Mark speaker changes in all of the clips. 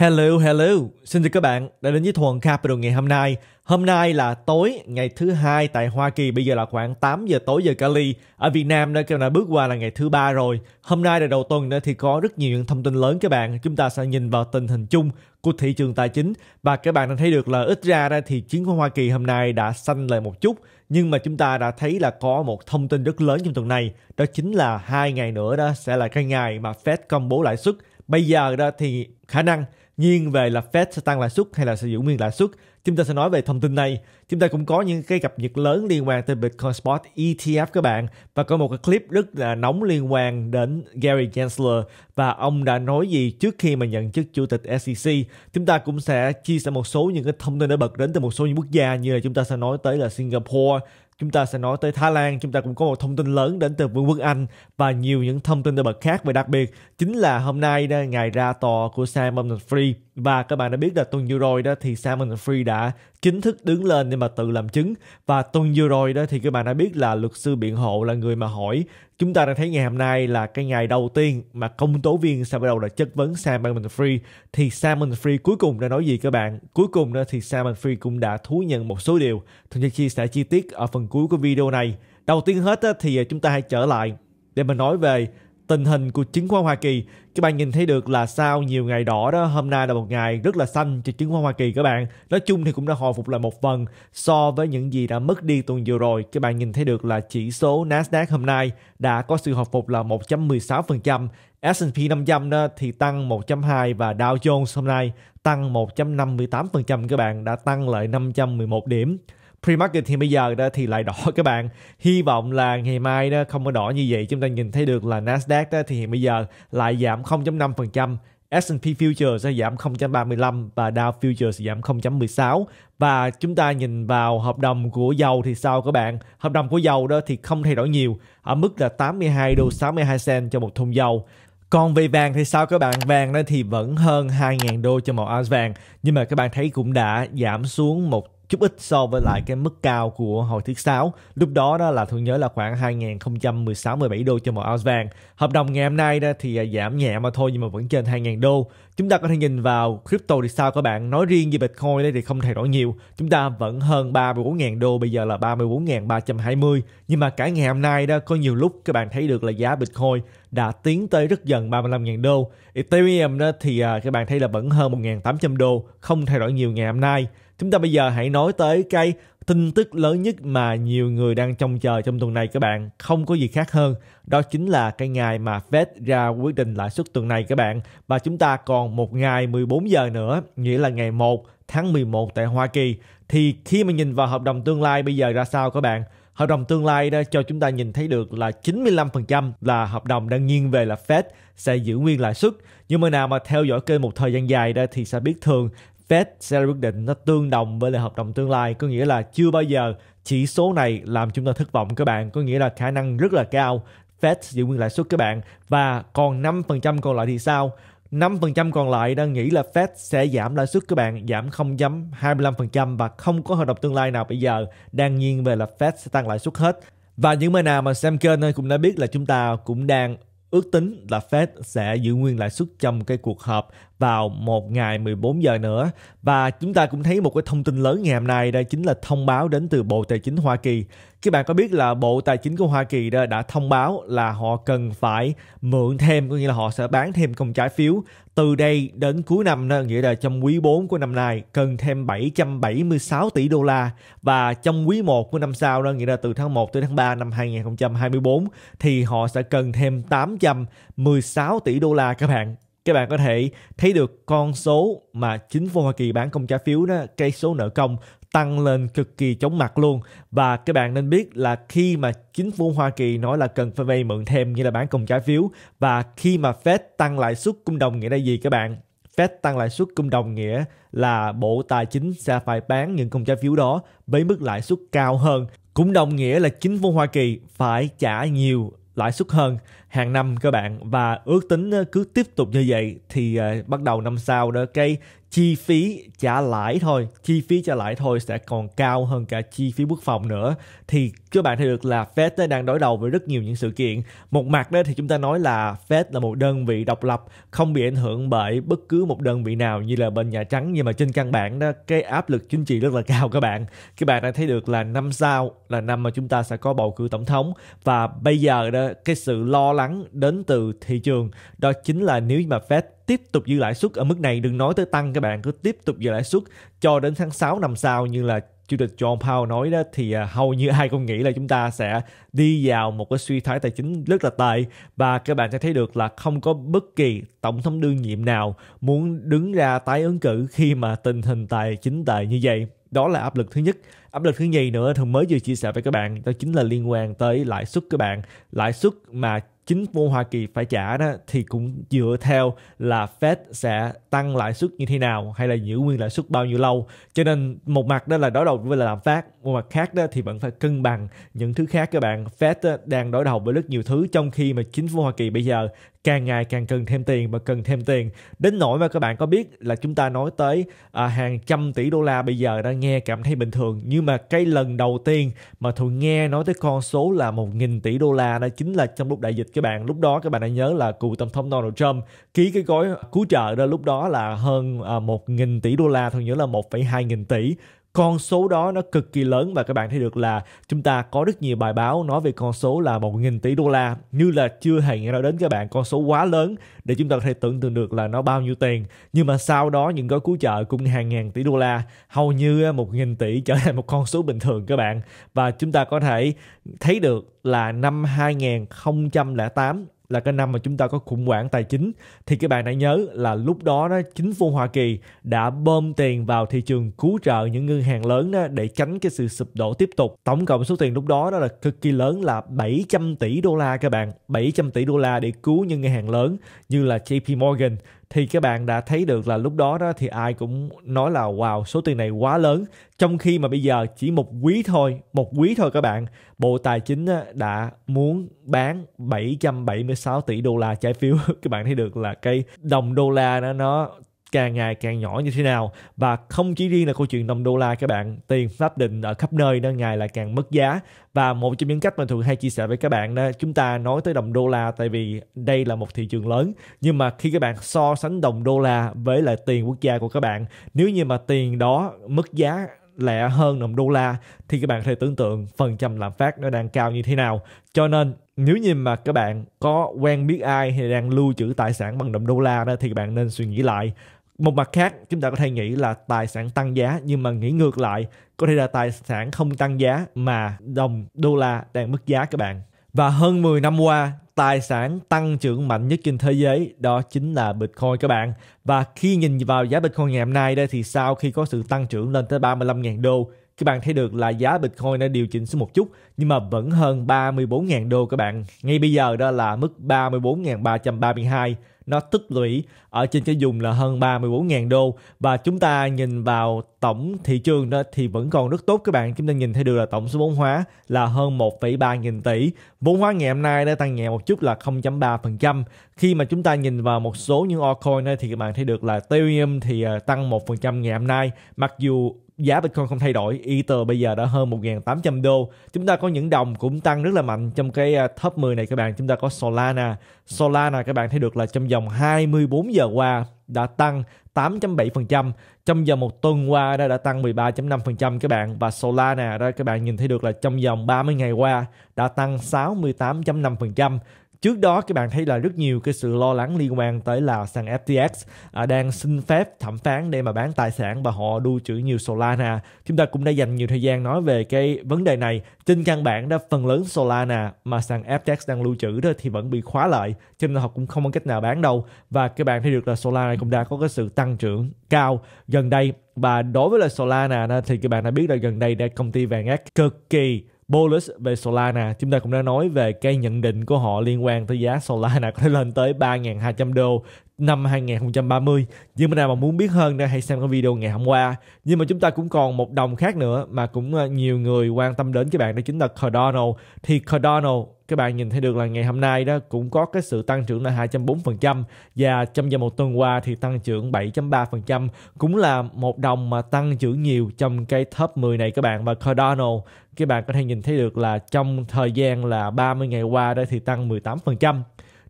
Speaker 1: Hello, hello. Xin chào các bạn đã đến với Thuần Capital ngày hôm nay. Hôm nay là tối ngày thứ hai tại Hoa Kỳ, bây giờ là khoảng 8 giờ tối giờ Cali. Ở Việt Nam đã kêu là bước qua là ngày thứ ba rồi. Hôm nay là đầu tuần nữa thì có rất nhiều những thông tin lớn các bạn. Chúng ta sẽ nhìn vào tình hình chung của thị trường tài chính và các bạn đã thấy được là ít ra ra thì chứng khoán Hoa Kỳ hôm nay đã xanh lại một chút nhưng mà chúng ta đã thấy là có một thông tin rất lớn trong tuần này đó chính là hai ngày nữa đó sẽ là cái ngày mà Fed công bố lãi suất bây giờ đó thì khả năng nghiêng về là Fed sẽ tăng lãi suất hay là sử dụng nguyên lãi suất. Chúng ta sẽ nói về thông tin này. Chúng ta cũng có những cái cập nhật lớn liên quan tới Bitcoin Spot ETF các bạn và có một cái clip rất là nóng liên quan đến Gary Gensler và ông đã nói gì trước khi mà nhận chức chủ tịch SEC. Chúng ta cũng sẽ chia sẻ một số những cái thông tin nổi bật đến từ một số những quốc gia như là chúng ta sẽ nói tới là Singapore, chúng ta sẽ nói tới Thái Lan, chúng ta cũng có một thông tin lớn đến từ Vương quốc Anh và nhiều những thông tin nổi bật khác và đặc biệt chính là hôm nay ngày ra tòa của Sam Bankman-Fried và các bạn đã biết là tuần vừa rồi đó thì Simon Free đã chính thức đứng lên để mà tự làm chứng. Và tuần vừa rồi đó thì các bạn đã biết là luật sư biện hộ là người mà hỏi chúng ta đang thấy ngày hôm nay là cái ngày đầu tiên mà công tố viên sẽ bắt đầu là chất vấn Sam Free thì Sam Free cuối cùng đã nói gì các bạn cuối cùng đó thì Sam Free cũng đã thú nhận một số điều thường sẽ chia sẻ chi tiết ở phần cuối của video này đầu tiên hết thì chúng ta hãy trở lại để mà nói về tình hình của chứng khoán Hoa Kỳ các bạn nhìn thấy được là sau nhiều ngày đỏ đó hôm nay là một ngày rất là xanh cho chứng khoán Hoa Kỳ các bạn nói chung thì cũng đã hồi phục lại một phần so với những gì đã mất đi tuần vừa rồi các bạn nhìn thấy được là chỉ số Nasdaq hôm nay đã có sự hồi phục là 1.16% S&P 500 đó thì tăng 1.2 và Dow Jones hôm nay tăng 1.58% các bạn đã tăng lại 511 điểm pre-market thì bây giờ đó thì lại đỏ các bạn hy vọng là ngày mai đó không có đỏ như vậy chúng ta nhìn thấy được là Nasdaq đó thì hiện bây giờ lại giảm 0.5% S&P Futures sẽ giảm 0.35 và Dow Futures giảm 0.16 và chúng ta nhìn vào hợp đồng của dầu thì sao các bạn? Hợp đồng của dầu đó thì không thay đổi nhiều ở mức là 82 đô 62 cent cho một thùng dầu. Còn về vàng thì sao các bạn? Vàng đó thì vẫn hơn 2.000 đô cho một ounce vàng nhưng mà các bạn thấy cũng đã giảm xuống một chút ít so với lại cái mức cao của hồi thứ sáu lúc đó đó là tôi nhớ là khoảng 2016 17 đô cho một ounce vàng hợp đồng ngày hôm nay đó thì à, giảm nhẹ mà thôi nhưng mà vẫn trên 2.000 đô chúng ta có thể nhìn vào crypto thì sao các bạn nói riêng về bitcoin đây thì không thay đổi nhiều chúng ta vẫn hơn 34.000 đô bây giờ là 34.320 nhưng mà cả ngày hôm nay đó có nhiều lúc các bạn thấy được là giá bitcoin đã tiến tới rất gần 35.000 đô Ethereum đó thì à, các bạn thấy là vẫn hơn 1.800 đô không thay đổi nhiều ngày hôm nay Chúng ta bây giờ hãy nói tới cái tin tức lớn nhất mà nhiều người đang trông chờ trong tuần này các bạn không có gì khác hơn đó chính là cái ngày mà Fed ra quyết định lãi suất tuần này các bạn và chúng ta còn một ngày 14 giờ nữa nghĩa là ngày 1 tháng 11 tại Hoa Kỳ thì khi mà nhìn vào hợp đồng tương lai bây giờ ra sao các bạn hợp đồng tương lai đó cho chúng ta nhìn thấy được là 95% là hợp đồng đang nghiêng về là Fed sẽ giữ nguyên lãi suất. Nhưng mà nào mà theo dõi kênh một thời gian dài đó thì sẽ biết thường Fed sẽ quyết định nó tương đồng với lại hợp đồng tương lai có nghĩa là chưa bao giờ chỉ số này làm chúng ta thất vọng các bạn có nghĩa là khả năng rất là cao Fed giữ nguyên lãi suất các bạn và còn 5% còn lại thì sao 5% còn lại đang nghĩ là Fed sẽ giảm lãi suất các bạn, giảm 0.25% và không có hợp đồng tương lai nào bây giờ. Đang nhiên về là Fed sẽ tăng lãi suất hết. Và những người nào mà xem kênh cũng đã biết là chúng ta cũng đang Ước tính là Fed sẽ giữ nguyên lãi suất trong cái cuộc họp vào một ngày 14 giờ nữa. Và chúng ta cũng thấy một cái thông tin lớn ngày hôm nay đây chính là thông báo đến từ Bộ Tài chính Hoa Kỳ. Các bạn có biết là Bộ Tài chính của Hoa Kỳ đã, thông báo là họ cần phải mượn thêm, có nghĩa là họ sẽ bán thêm công trái phiếu từ đây đến cuối năm, nó nghĩa là trong quý 4 của năm nay cần thêm 776 tỷ đô la và trong quý 1 của năm sau, nó nghĩa là từ tháng 1 tới tháng 3 năm 2024 thì họ sẽ cần thêm 816 tỷ đô la các bạn các bạn có thể thấy được con số mà chính phủ Hoa Kỳ bán công trái phiếu đó, cái số nợ công tăng lên cực kỳ chóng mặt luôn và các bạn nên biết là khi mà chính phủ Hoa Kỳ nói là cần phải vay mượn thêm nghĩa là bán công trái phiếu và khi mà Fed tăng lãi suất cung đồng nghĩa là gì các bạn Fed tăng lãi suất cung đồng nghĩa là Bộ Tài chính sẽ phải bán những công trái phiếu đó với mức lãi suất cao hơn cũng đồng nghĩa là chính phủ Hoa Kỳ phải trả nhiều lãi suất hơn hàng năm các bạn và ước tính ờ, cứ tiếp tục như vậy thì ờ, bắt đầu năm sau đó cái chi phí trả lãi thôi chi phí trả lãi thôi sẽ còn cao hơn cả chi phí quốc phòng nữa thì các bạn thấy được là Fed đang đối đầu với rất nhiều những sự kiện một mặt đó thì chúng ta nói là Fed là một đơn vị độc lập không bị ảnh hưởng bởi bất cứ một đơn vị nào như là bên Nhà Trắng nhưng mà trên căn bản đó cái áp lực chính trị rất là cao các bạn các bạn đã thấy được là năm sau là năm mà chúng ta sẽ có bầu cử tổng thống và bây giờ đó cái sự lo lắng lắng đến từ thị trường đó chính là nếu mà Fed tiếp tục giữ lãi suất ở mức này đừng nói tới tăng các bạn cứ tiếp tục giữ lãi suất cho đến tháng 6 năm sau như là chủ tịch John Powell nói đó thì à, hầu như ai cũng nghĩ là chúng ta sẽ đi vào một cái suy thoái tài chính rất là tệ và các bạn sẽ thấy được là không có bất kỳ tổng thống đương nhiệm nào muốn đứng ra tái ứng cử khi mà tình hình tài chính tệ như vậy đó là áp lực thứ nhất áp lực thứ nhì nữa thường mới vừa chia sẻ với các bạn đó chính là liên quan tới lãi suất các bạn lãi suất mà chính phủ Hoa Kỳ phải trả đó thì cũng dựa theo là Fed sẽ tăng lãi suất như thế nào hay là giữ nguyên lãi suất bao nhiêu lâu cho nên một mặt đó là đối đầu với là lạm phát một mặt khác đó thì vẫn phải cân bằng những thứ khác các bạn Fed đang đối đầu với rất nhiều thứ trong khi mà chính phủ Hoa Kỳ bây giờ càng ngày càng cần thêm tiền và cần thêm tiền đến nỗi mà các bạn có biết là chúng ta nói tới à, hàng trăm tỷ đô la bây giờ đã nghe cảm thấy bình thường nhưng mà cái lần đầu tiên mà thường nghe nói tới con số là một nghìn tỷ đô la đó chính là trong lúc đại dịch các bạn lúc đó các bạn đã nhớ là cựu tổng thống Donald Trump ký cái gói cứu trợ đó lúc đó là hơn à, một nghìn tỷ đô la thường nhớ là một hai nghìn tỷ con số đó nó cực kỳ lớn và các bạn thấy được là chúng ta có rất nhiều bài báo nói về con số là 1.000 tỷ đô la như là chưa hề nghe nói đến các bạn con số quá lớn để chúng ta có thể tưởng tượng được là nó bao nhiêu tiền nhưng mà sau đó những gói cứu trợ cũng hàng ngàn tỷ đô la hầu như 1.000 à, tỷ trở thành một con số bình thường các bạn và chúng ta có thể thấy được là năm 2008 là cái năm mà chúng ta có khủng hoảng tài chính thì các bạn đã nhớ là lúc đó đó chính phủ Hoa Kỳ đã bơm tiền vào thị trường cứu trợ những ngân hàng lớn đó để tránh cái sự sụp đổ tiếp tục. Tổng cộng số tiền lúc đó đó là cực kỳ lớn là 700 tỷ đô la các bạn, 700 tỷ đô la để cứu những ngân hàng lớn như là JP Morgan, thì các bạn đã thấy được là lúc đó đó thì ai cũng nói là wow số tiền này quá lớn trong khi mà bây giờ chỉ một quý thôi một quý thôi các bạn bộ tài chính đã muốn bán 776 tỷ đô la trái phiếu các bạn thấy được là cái đồng đô la đó nó càng ngày càng nhỏ như thế nào và không chỉ riêng là câu chuyện đồng đô la các bạn tiền pháp định ở khắp nơi đang ngày lại càng mất giá và một trong những cách mà thường hay chia sẻ với các bạn đó chúng ta nói tới đồng đô la tại vì đây là một thị trường lớn nhưng mà khi các bạn so sánh đồng đô la với lại tiền quốc gia của các bạn nếu như mà tiền đó mất giá lẻ hơn đồng đô la thì các bạn có thể tưởng tượng phần trăm lạm phát nó đang cao như thế nào cho nên nếu như mà các bạn có quen biết ai hay đang lưu trữ tài sản bằng đồng đô la đó thì các bạn nên suy nghĩ lại một mặt khác chúng ta có thể nghĩ là tài sản tăng giá nhưng mà nghĩ ngược lại có thể là tài sản không tăng giá mà đồng đô la đang mất giá các bạn và hơn 10 năm qua tài sản tăng trưởng mạnh nhất trên thế giới đó chính là Bitcoin các bạn. Và khi nhìn vào giá Bitcoin ngày hôm nay đây thì sau khi có sự tăng trưởng lên tới 35.000 đô, các bạn thấy được là giá Bitcoin đã điều chỉnh xuống một chút nhưng mà vẫn hơn 34.000 đô các bạn. Ngay bây giờ đó là mức 34.332 nó tích lũy ở trên cái dùng là hơn 34.000 đô và chúng ta nhìn vào tổng thị trường đó thì vẫn còn rất tốt các bạn chúng ta nhìn thấy được là tổng số vốn hóa là hơn 1,3 nghìn tỷ vốn hóa ngày hôm nay đã tăng nhẹ một chút là 0.3% khi mà chúng ta nhìn vào một số những altcoin thì các bạn thấy được là Ethereum thì ờ, tăng 1% ngày hôm nay mặc dù giá Bitcoin không thay đổi, Ether bây giờ đã hơn 1.800 đô. Chúng ta có những đồng cũng tăng rất là mạnh trong cái à, top 10 này các bạn. Chúng ta có Solana. Solana các bạn thấy được là trong vòng 24 giờ qua đã tăng 8.7%, trong vòng một tuần qua đã đã tăng 13.5% các bạn và Solana đó các bạn nhìn thấy được là trong vòng 30 ngày qua đã tăng 68.5% trước đó các bạn thấy là rất nhiều cái sự lo lắng liên quan tới là sàn FTX à, đang xin phép thẩm phán để mà bán tài sản và họ đu trữ nhiều Solana chúng ta cũng đã dành nhiều thời gian nói về cái vấn đề này trên căn bản đó phần lớn Solana mà sàn FTX đang lưu trữ đó thì vẫn bị khóa lại cho nên họ cũng không có cách nào bán đâu và các bạn thấy được là Solana cũng đã có cái sự tăng trưởng cao gần đây và đối với là Solana thì các bạn đã biết là gần đây đã công ty vàng ác cực kỳ Bolus về Solana, chúng ta cũng đã nói về cái nhận định của họ liên quan tới giá Solana có thể lên tới 3.200 đô năm 2030. Nhưng mà nào mà muốn biết hơn thì hãy xem cái video ngày hôm qua. Nhưng mà chúng ta cũng còn một đồng khác nữa mà cũng ờ, nhiều người quan tâm đến các bạn đó chính là Cardano. Thì Cardano các bạn nhìn thấy được là ngày hôm nay đó cũng có cái sự tăng trưởng là 2.4% và trong vòng một tuần qua thì tăng trưởng 7.3% cũng là một đồng mà tăng trưởng nhiều trong cái top 10 này các bạn và Cardano các bạn có thể nhìn thấy được là trong thời gian là 30 ngày qua đó thì tăng 18%.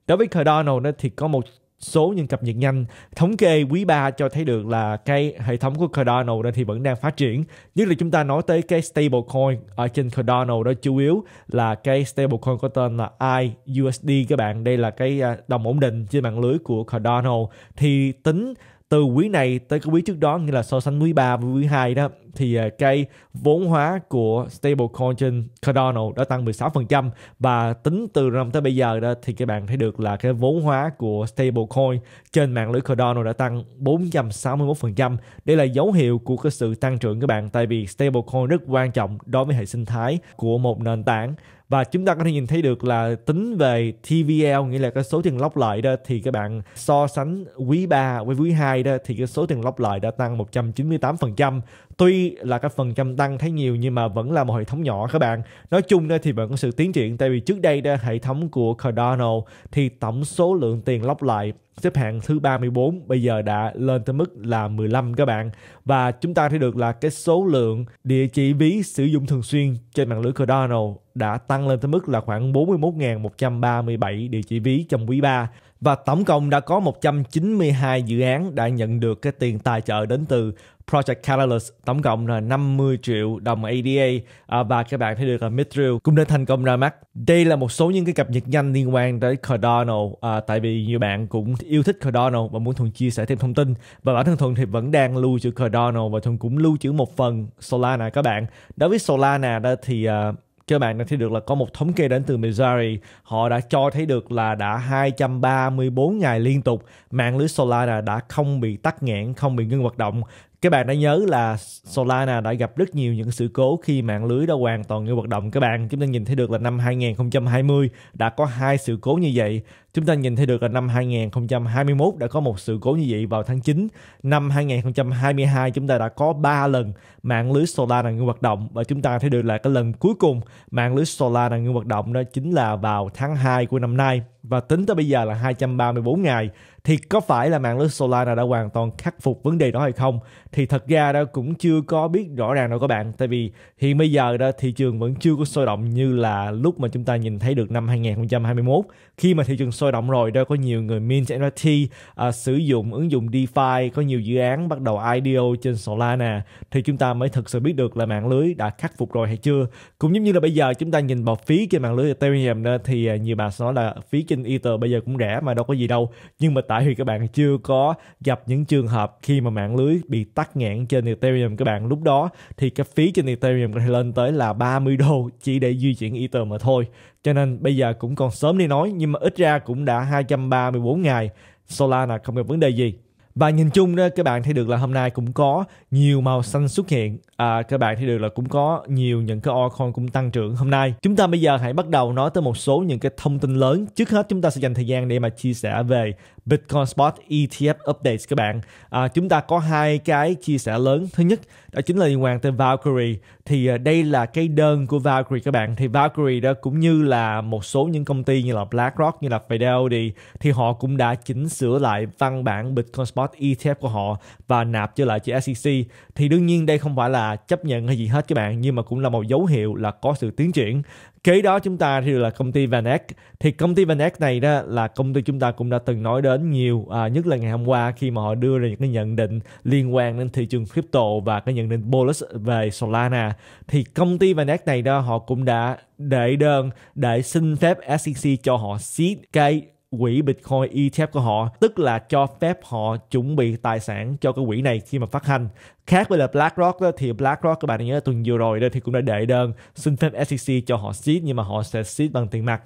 Speaker 1: Đối với Cardano đó thì có một số những cập nhật nhanh thống kê quý 3 cho thấy được là cái hệ thống của Cardano đó thì vẫn đang phát triển nhất là chúng ta nói tới cái stablecoin ở trên Cardano đó chủ yếu là cái stablecoin có tên là IUSD các bạn đây là cái à, đồng ổn định trên mạng lưới của Cardano thì tính từ quý này tới cái quý trước đó như là so sánh quý 3 với quý 2 đó thì à, cái vốn hóa của stablecoin trên Cardano đã tăng 16% và tính từ năm tới bây giờ đó thì các bạn thấy được là cái vốn hóa của stablecoin trên mạng lưới Cardano đã tăng 461%. Đây là dấu hiệu của cái sự tăng trưởng các bạn tại vì stablecoin rất quan trọng đối với hệ sinh thái của một nền tảng và chúng ta có thể nhìn thấy được là tính về TVL nghĩa là cái số tiền lóc lợi đó thì các bạn so sánh quý 3 với quý 2 đó thì cái số tiền lóc lợi đã tăng 198% tuy là cái phần trăm tăng thấy nhiều nhưng mà vẫn là một hệ thống nhỏ các bạn nói chung đây thì vẫn có sự tiến triển tại vì trước đây đây hệ thống của Cardano thì tổng số lượng tiền lóc lại xếp hạng thứ 34 bây giờ đã lên tới mức là 15 các bạn và chúng ta thấy được là cái số lượng địa chỉ ví sử dụng thường xuyên trên mạng lưới Cardano đã tăng lên tới mức là khoảng 41.137 địa chỉ ví trong quý 3 và tổng cộng đã có 192 dự án đã nhận được cái tiền tài trợ đến từ Project Catalyst tổng cộng là 50 triệu đồng ADA à, và các bạn thấy được là Mithril cũng đã thành công ra mắt. Đây là một số những cái cập nhật nhanh liên quan tới Cardano à, tại vì nhiều bạn cũng yêu thích Cardano và muốn Thuần chia sẻ thêm thông tin và bản thân Thuần thì vẫn đang lưu trữ Cardano và Thuần cũng lưu trữ một phần Solana các bạn. Đối với Solana đó thì à, các bạn đã thấy được là có một thống kê đến từ Missouri họ đã cho thấy được là đã 234 ngày liên tục mạng lưới Solana đã không bị tắt nghẽn không bị ngưng hoạt động các bạn đã nhớ là Solana đã gặp rất nhiều những sự cố khi mạng lưới đã hoàn toàn ngưng hoạt động các bạn. Chúng ta nhìn thấy được là năm 2020 đã có hai sự cố như vậy. Chúng ta nhìn thấy được là năm 2021 đã có một sự cố như vậy vào tháng 9. Năm 2022 chúng ta đã có 3 lần mạng lưới Solana ngưng hoạt động và chúng ta thấy được là cái lần cuối cùng mạng lưới Solana ngưng hoạt động đó chính là vào tháng 2 của năm nay và tính tới bây giờ là 234 ngày thì có phải là mạng lưới Solana đã hoàn toàn khắc phục vấn đề đó hay không thì thật ra đó cũng chưa có biết rõ ràng đâu các bạn tại vì hiện bây giờ đó thị trường vẫn chưa có sôi động như là lúc mà chúng ta nhìn thấy được năm 2021 khi mà thị trường sôi động rồi đó có nhiều người mint NFT à, sử dụng ứng dụng DeFi có nhiều dự án bắt đầu IDO trên Solana thì chúng ta mới thực sự biết được là mạng lưới đã khắc phục rồi hay chưa cũng giống như là bây giờ chúng ta nhìn vào phí trên mạng lưới Ethereum đó thì à, nhiều bạn nói là phí trên Ether bây giờ cũng rẻ mà đâu có gì đâu nhưng mà tại vì các bạn chưa có gặp những trường hợp khi mà mạng lưới bị tắt nghẽn trên Ethereum các bạn lúc đó thì cái phí trên Ethereum có thể lên tới là 30 đô chỉ để di chuyển Ether mà thôi cho nên bây giờ cũng còn sớm đi nói nhưng mà ít ra cũng đã 234 ngày Solana không gặp vấn đề gì và nhìn chung đó các bạn thấy được là hôm nay cũng có nhiều màu xanh xuất hiện à, các bạn thấy được là cũng có nhiều những cái altcoin cũng tăng trưởng hôm nay chúng ta bây giờ hãy bắt đầu nói tới một số những cái thông tin lớn trước hết chúng ta sẽ dành thời gian để mà chia sẻ về Bitcoin Spot ETF update các bạn. À, chúng ta có hai cái chia sẻ lớn. Thứ nhất đó chính là liên quan tới Valkyrie. Thì à, đây là cái đơn của Valkyrie các bạn. Thì Valkyrie đó cũng như là một số những công ty như là BlackRock, như là Fidelity thì họ cũng đã chỉnh sửa lại văn bản Bitcoin Spot ETF của họ và nạp trở lại cho SEC. Thì đương nhiên đây không phải là chấp nhận hay gì hết các bạn nhưng mà cũng là một dấu hiệu là có sự tiến triển kế đó chúng ta thì là công ty Vanex thì công ty Vanex này đó là công ty chúng ta cũng đã từng nói đến nhiều à, nhất là ngày hôm qua khi mà họ đưa ra những cái nhận định liên quan đến thị trường crypto và cái nhận định bullish về Solana thì công ty Vanex này đó họ cũng đã đệ đơn để xin phép SEC cho họ siết cái quỹ Bitcoin ETF của họ, tức là cho phép họ chuẩn bị tài sản cho cái quỹ này khi mà phát hành. Khác với là BlackRock đó, thì BlackRock các bạn nhớ tuần vừa rồi đó thì cũng đã đệ đơn xin phép SEC cho họ seed nhưng mà họ sẽ seed bằng tiền mặt.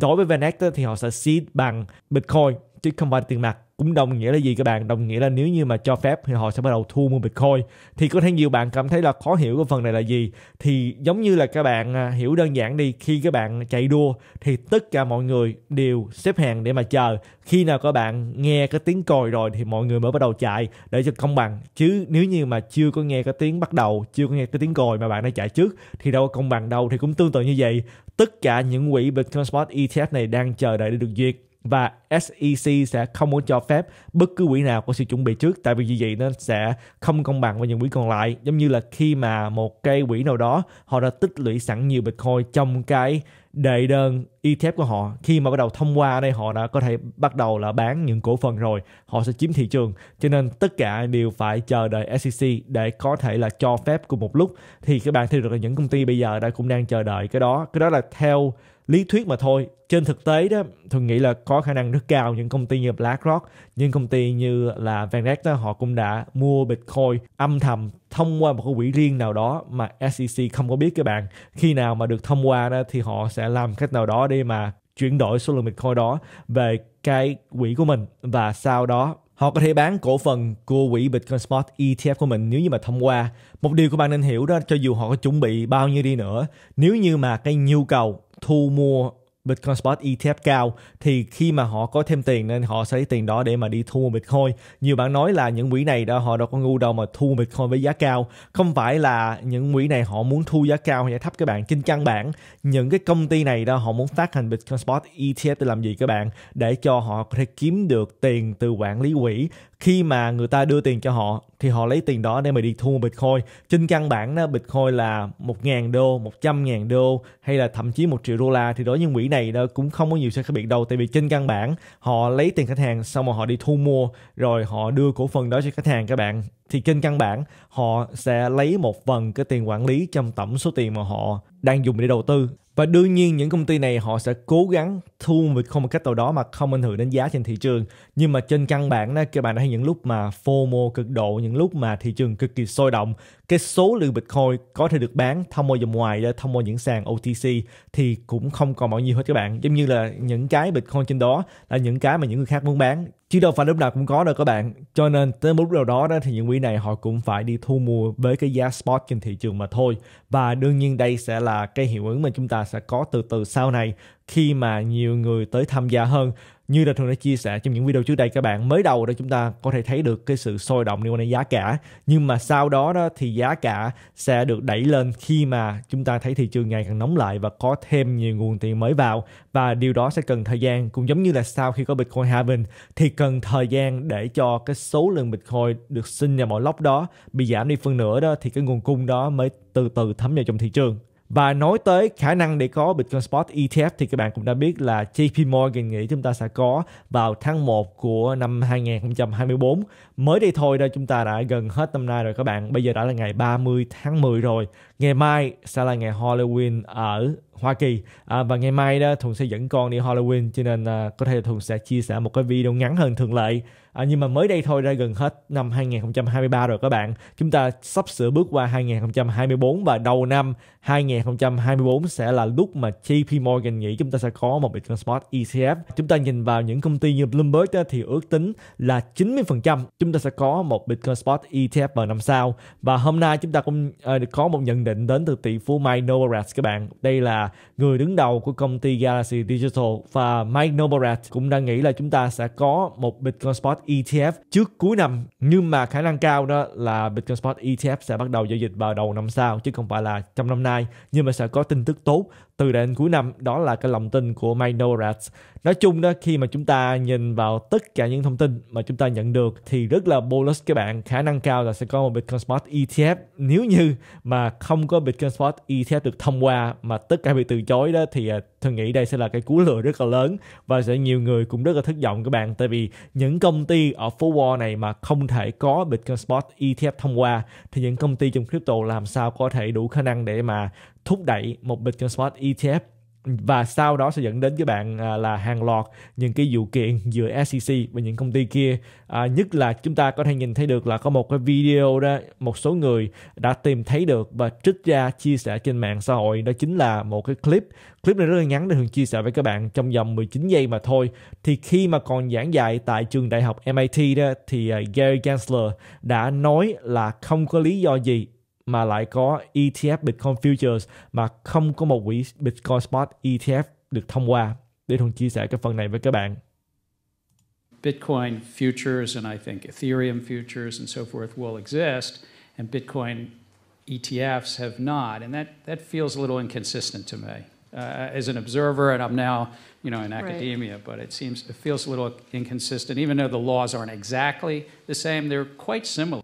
Speaker 1: Đối với Vanek thì họ sẽ seed bằng Bitcoin chứ không phải tiền mặt cũng đồng nghĩa là gì các bạn đồng nghĩa là nếu như mà cho phép thì họ sẽ bắt đầu thu mua bitcoin thì có thể nhiều bạn cảm thấy là khó hiểu cái phần này là gì thì giống như là các bạn à, hiểu đơn giản đi khi các bạn chạy đua thì tất cả mọi người đều xếp hàng để mà chờ khi nào các bạn nghe cái tiếng còi rồi thì mọi người mới bắt đầu chạy để cho công bằng chứ nếu như mà chưa có nghe cái tiếng bắt đầu chưa có nghe cái tiếng còi mà bạn đã chạy trước thì đâu có công bằng đâu thì cũng tương tự như vậy tất cả những quỹ bitcoin spot ETF này đang chờ đợi để được duyệt và SEC sẽ không có cho phép bất cứ quỹ nào có sự chuẩn bị trước tại vì như vậy nó sẽ không công bằng với những quỹ còn lại giống như là khi mà một cái quỹ nào đó họ đã tích lũy sẵn nhiều Bitcoin trong cái đệ đơn ETF của họ khi mà bắt đầu thông qua đây họ đã có thể bắt đầu là bán những cổ phần rồi họ sẽ chiếm thị trường cho nên tất cả đều phải chờ đợi SEC để có thể là cho phép cùng một lúc thì các bạn thấy được là những công ty bây giờ đã cũng đang chờ đợi cái đó cái đó là theo lý thuyết mà thôi trên thực tế đó tôi nghĩ là có khả năng rất cao những công ty như BlackRock những công ty như là VanEck họ cũng đã mua Bitcoin âm thầm thông qua một cái quỹ riêng nào đó mà SEC không có biết các bạn khi nào mà được thông qua đó thì họ sẽ làm cách nào đó để mà chuyển đổi số lượng Bitcoin đó về cái quỹ của mình và sau đó họ có thể bán cổ phần của quỹ Bitcoin Spot ETF của mình nếu như mà thông qua. Một điều của bạn nên hiểu đó cho dù họ có chuẩn bị bao nhiêu đi nữa, nếu như mà cái nhu cầu thu mua Bitcoin Spot ETF cao thì khi mà họ có thêm tiền nên họ sẽ lấy tiền đó để mà đi thu mua Bitcoin. Nhiều bạn nói là những quỹ này đó họ đâu có ngu đâu mà thu Bitcoin với giá cao. Không phải là những quỹ này họ muốn thu giá cao hay giá thấp các bạn. Trên căn bản những cái công ty này đó họ muốn phát hành Bitcoin Spot ETF để làm gì các bạn? Để cho họ có thể kiếm được tiền từ quản lý quỹ khi mà người ta đưa tiền cho họ thì họ lấy tiền đó để mà đi thu mua Bitcoin. Trên căn bản đó, Bitcoin là 1.000 đô, 100.000 đô hay là thậm chí 1 triệu đô la thì đối với quỹ này đó cũng không có nhiều sự khác biệt đâu tại vì trên căn bản họ lấy tiền khách hàng xong rồi họ đi thu mua rồi họ đưa cổ phần đó cho khách hàng các bạn thì trên căn bản họ sẽ lấy một phần cái tiền quản lý trong tổng số tiền mà họ đang dùng để đầu tư và đương nhiên những công ty này họ sẽ cố gắng thu một không một cách nào đó mà không ảnh hưởng đến giá trên thị trường. Nhưng mà trên căn bản đó các bạn đã thấy những lúc mà FOMO cực độ, những lúc mà thị trường cực kỳ sôi động, cái số lượng Bitcoin có thể được bán thông qua dòng ngoài thông qua những sàn OTC thì cũng không còn bao nhiêu hết các bạn giống như là những cái Bitcoin trên đó là những cái mà những người khác muốn bán chứ đâu phải lúc nào cũng có đâu các bạn cho nên tới lúc nào đó, đó thì những quỹ này họ cũng phải đi thu mua với cái giá spot trên thị trường mà thôi và đương nhiên đây sẽ là cái hiệu ứng mà chúng ta sẽ có từ từ sau này khi mà nhiều người tới tham gia hơn như là thường đã chia sẻ trong những video trước đây các bạn mới đầu đó chúng ta có thể thấy được cái sự sôi động liên quan đến giá cả nhưng mà sau đó đó thì giá cả sẽ được đẩy lên khi mà chúng ta thấy thị trường ngày càng nóng lại và có thêm nhiều nguồn tiền mới vào và điều đó sẽ cần thời gian cũng giống như là sau khi có Bitcoin halving thì cần thời gian để cho cái số lượng Bitcoin được sinh ra mỗi lốc đó bị giảm đi phân nửa đó thì cái nguồn cung đó mới từ từ thấm vào trong thị trường và nói tới khả năng để có Bitcoin Spot ETF thì các bạn cũng đã biết là JP Morgan nghĩ chúng ta sẽ có vào tháng 1 của năm 2024. Mới đây thôi đó chúng ta đã gần hết năm nay rồi các bạn. Bây giờ đã là ngày 30 tháng 10 rồi. Ngày mai sẽ là ngày Halloween ở Hoa Kỳ à, và ngày mai đó Thuận sẽ dẫn con đi Halloween cho nên à, có thể Thuận sẽ chia sẻ một cái video ngắn hơn thường lệ à, nhưng mà mới đây thôi ra gần hết năm 2023 rồi các bạn chúng ta sắp sửa bước qua 2024 và đầu năm 2024 sẽ là lúc mà JP Morgan nghĩ chúng ta sẽ có một Bitcoin Spot ETF chúng ta nhìn vào những công ty như Bloomberg thì ước tính là 90% chúng ta sẽ có một Bitcoin Spot ETF vào năm sau và hôm nay chúng ta cũng uh, có một nhận định đến từ tỷ phú Mike Novogratz các bạn đây là người đứng đầu của công ty Galaxy Digital và Mike Novogratz cũng đang nghĩ là chúng ta sẽ có một Bitcoin Spot ETF trước cuối năm nhưng mà khả năng cao đó là Bitcoin Spot ETF sẽ bắt đầu giao dịch vào đầu năm sau chứ không phải là trong năm nay nhưng mà sẽ có tin tức tốt từ đây đến cuối năm đó là cái lòng tin của Minorats nói chung đó khi mà chúng ta nhìn vào tất cả những thông tin mà chúng ta nhận được thì rất là bonus các bạn khả năng cao là sẽ có một Bitcoin Spot ETF nếu như mà không có Bitcoin Spot ETF được thông qua mà tất cả bị từ chối đó thì à, tôi nghĩ đây sẽ là cái cú lừa rất là lớn và sẽ nhiều người cũng rất là thất vọng các bạn tại vì những công ty ở phố Wall này mà không thể có Bitcoin Spot ETF thông qua thì những công ty trong crypto làm sao có thể đủ khả năng để mà thúc đẩy một Bitcoin Spot ETF và sau đó sẽ dẫn đến với bạn à, là hàng loạt những cái vụ kiện giữa SEC và những công ty kia à, nhất là chúng ta có thể nhìn thấy được là có một cái video đó một số người đã tìm thấy được và trích ra chia sẻ trên mạng xã hội đó chính là một cái clip clip này rất là ngắn để thường chia sẻ với các bạn trong vòng 19 giây mà thôi thì khi mà còn giảng dạy tại trường đại học MIT đó thì à, Gary Gensler đã nói là không có lý do gì mà lại có ETF Bitcoin Futures mà không có một quỹ Bitcoin Spot ETF được thông qua. Để Thuần chia sẻ cái phần này với các bạn. Bitcoin futures and I think Ethereum futures and so forth will exist and Bitcoin ETFs have not and that that feels a little inconsistent to me. Uh, as an observer, and I'm now, you know, in academia, right. but it seems it feels a little inconsistent. Even though the laws aren't exactly the same, they're quite similar.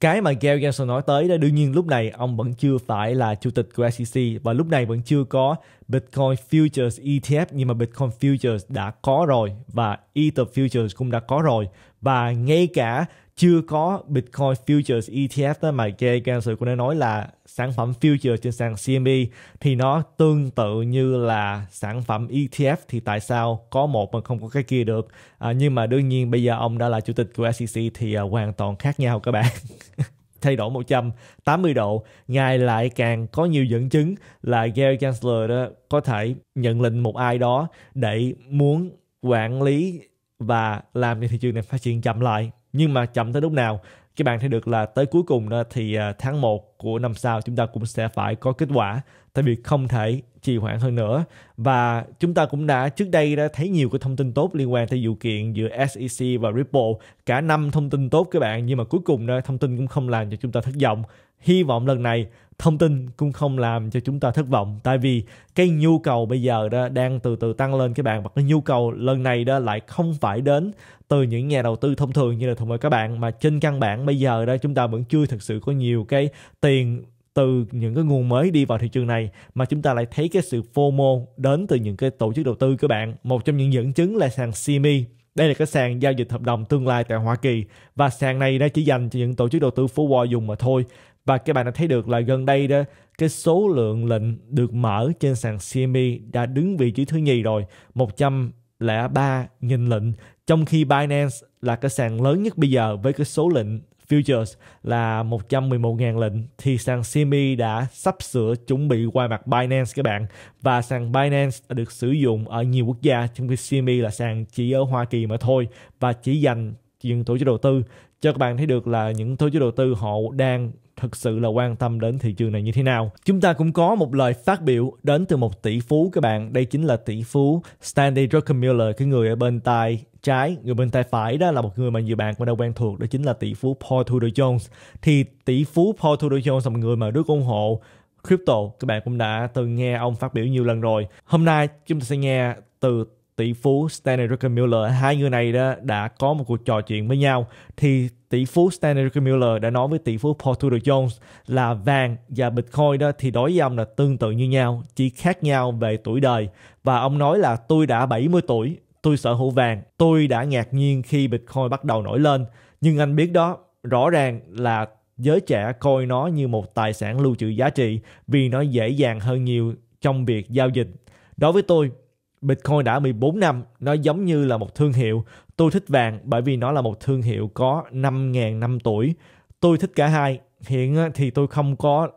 Speaker 1: cái mà Gary Gensler nói tới đó đương nhiên lúc này ông vẫn chưa phải là chủ tịch của SEC và lúc này vẫn chưa có Bitcoin Futures ETF nhưng mà Bitcoin Futures đã có rồi và Ether Futures cũng đã có rồi và ngay cả chưa có Bitcoin Futures ETF đó mà Jay Ganser cũng đã nói là sản phẩm future trên sàn CME thì nó tương tự như là sản phẩm ETF thì tại sao có một mà không có cái kia được à, nhưng mà đương nhiên bây giờ ông đã là chủ tịch của SEC thì à, hoàn toàn khác nhau các bạn thay đổi 180 độ ngài lại càng có nhiều dẫn chứng là Gary Gensler đó có thể nhận lệnh một ai đó để muốn quản lý và làm cho thị trường này phát triển chậm lại nhưng mà chậm tới lúc nào các bạn thấy được là tới cuối cùng đó thì à, tháng 1 của năm sau chúng ta cũng sẽ phải có kết quả tại vì không thể trì hoãn hơn nữa và chúng ta cũng đã trước đây đã thấy nhiều cái thông tin tốt liên quan tới vụ kiện giữa SEC và Ripple cả năm thông tin tốt các bạn nhưng mà cuối cùng đó, thông tin cũng không làm cho chúng ta thất vọng hy vọng lần này thông tin cũng không làm cho chúng ta thất vọng tại vì cái nhu cầu bây giờ đó đang từ từ tăng lên các bạn và cái nhu cầu lần này đó lại không phải đến từ những nhà đầu tư thông thường như là thông mời các bạn mà trên căn bản bây giờ đó chúng ta vẫn chưa thực sự có nhiều cái tiền từ những cái nguồn mới đi vào thị trường này mà chúng ta lại thấy cái sự FOMO đến từ những cái tổ chức đầu tư các bạn. Một trong những dẫn chứng là sàn CME. Đây là cái sàn giao dịch hợp đồng tương lai tại Hoa Kỳ và sàn này đã chỉ dành cho những tổ chức đầu tư phố Wall dùng mà thôi và các bạn đã thấy được là gần đây đó cái số lượng lệnh được mở trên sàn CME đã đứng vị trí thứ nhì rồi 103.000 lệnh trong khi Binance là cái sàn lớn nhất bây giờ với cái số lệnh futures là 111.000 lệnh thì sàn CME đã sắp sửa chuẩn bị qua mặt Binance các bạn và sàn Binance đã được sử dụng ở nhiều quốc gia trong khi CME là sàn chỉ ở Hoa Kỳ mà thôi và chỉ dành những tổ chức đầu tư cho các bạn thấy được là những tổ chức đầu tư họ đang thực sự là quan tâm đến thị trường này như thế nào. Chúng ta cũng có một lời phát biểu đến từ một tỷ phú các bạn. Đây chính là tỷ phú Stanley Druckenmiller, cái người ở bên tay trái, người bên tay phải đó là một người mà nhiều bạn cũng đã quen thuộc, đó chính là tỷ phú Paul Tudor Jones. Thì tỷ phú Paul Tudor Jones là một người mà Đức ủng hộ crypto, các bạn cũng đã từng nghe ông phát biểu nhiều lần rồi. Hôm nay chúng ta sẽ nghe từ tỷ phú Stanley Druckenmiller, hai người này đó đã có một cuộc trò chuyện với nhau thì tỷ phú Stanley Miller đã nói với tỷ phú Paul Tudor Jones là vàng và Bitcoin đó thì đối với ông là tương tự như nhau, chỉ khác nhau về tuổi đời. Và ông nói là tôi đã 70 tuổi, tôi sở hữu vàng, tôi đã ngạc nhiên khi Bitcoin bắt đầu nổi lên. Nhưng anh biết đó, rõ ràng là giới trẻ coi nó như một tài sản lưu trữ giá trị vì nó dễ dàng hơn nhiều trong việc giao dịch. Đối với tôi, Bitcoin đã 14 năm, nó giống như là một thương hiệu. Tôi thích vàng bởi vì nó là một thương hiệu có 5.000 năm tuổi. Tôi thích cả hai. Hiện thì tôi không có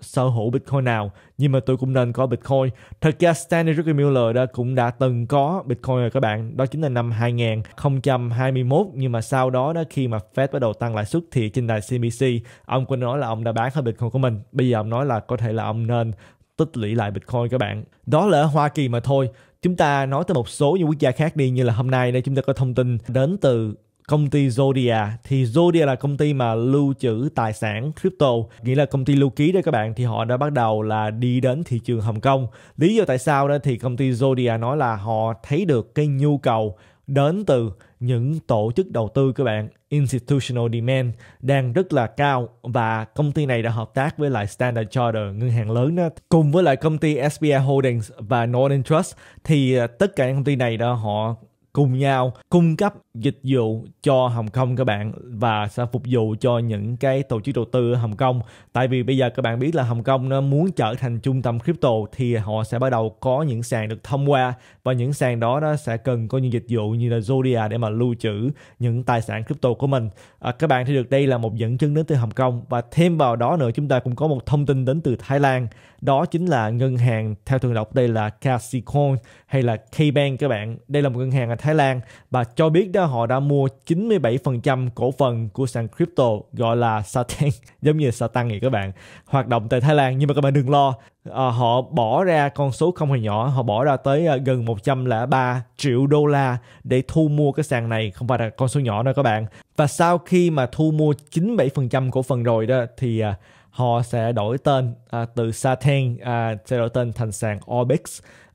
Speaker 1: sở hữu Bitcoin nào, nhưng mà tôi cũng nên có Bitcoin. Thật ra Stanley Druckenmiller đã cũng đã từng có Bitcoin rồi các bạn, đó chính là năm 2021, nhưng mà sau đó đó khi mà Fed bắt đầu tăng lãi suất thì trên đài CNBC, ông cũng nói là ông đã bán hết Bitcoin của mình. Bây giờ ông nói là có thể là ông nên tích lũy lại Bitcoin các bạn. Đó là ở Hoa Kỳ mà thôi, Chúng ta nói tới một số những quốc gia khác đi như là hôm nay đây chúng ta có thông tin đến từ công ty Zodia thì Zodia là công ty mà lưu trữ tài sản crypto nghĩa là công ty lưu ký đây các bạn thì họ đã bắt đầu là đi đến thị trường Hồng Kông lý do tại sao đó thì công ty Zodia nói là họ thấy được cái nhu cầu đến từ những tổ chức đầu tư các bạn institutional demand đang rất là cao và công ty này đã hợp tác với lại Standard Chartered ngân hàng lớn đó cùng với lại công ty SBI Holdings và Northern Trust thì ờ, tất cả những công ty này đó họ cùng nhau cung cấp dịch vụ cho Hồng Kông các bạn và sẽ phục vụ cho những cái tổ chức đầu tư ở Hồng Kông. Tại vì bây giờ các bạn biết là Hồng Kông nó muốn trở thành trung tâm crypto thì họ sẽ bắt đầu có những sàn được thông qua và những sàn đó nó sẽ cần có những dịch vụ như là Zodia để mà lưu trữ những tài sản crypto của mình. À, các bạn thấy được đây là một dẫn chứng đến từ Hồng Kông và thêm vào đó nữa chúng ta cũng có một thông tin đến từ Thái Lan đó chính là ngân hàng theo thường đọc đây là Kasikorn hay là KBank các bạn. Đây là một ngân hàng ở Thái Lan và cho biết đó họ đã mua 97% cổ phần của sàn crypto gọi là Satan, giống như Satan vậy các bạn, hoạt động tại Thái Lan. Nhưng mà các bạn đừng lo, à, họ bỏ ra con số không hề nhỏ, họ bỏ ra tới à, gần 103 triệu đô la để thu mua cái sàn này, không phải là con số nhỏ đâu các bạn. Và sau khi mà thu mua 97% cổ phần rồi đó thì à, họ sẽ đổi tên à, từ Satan à, sẽ đổi tên thành sàn Orbex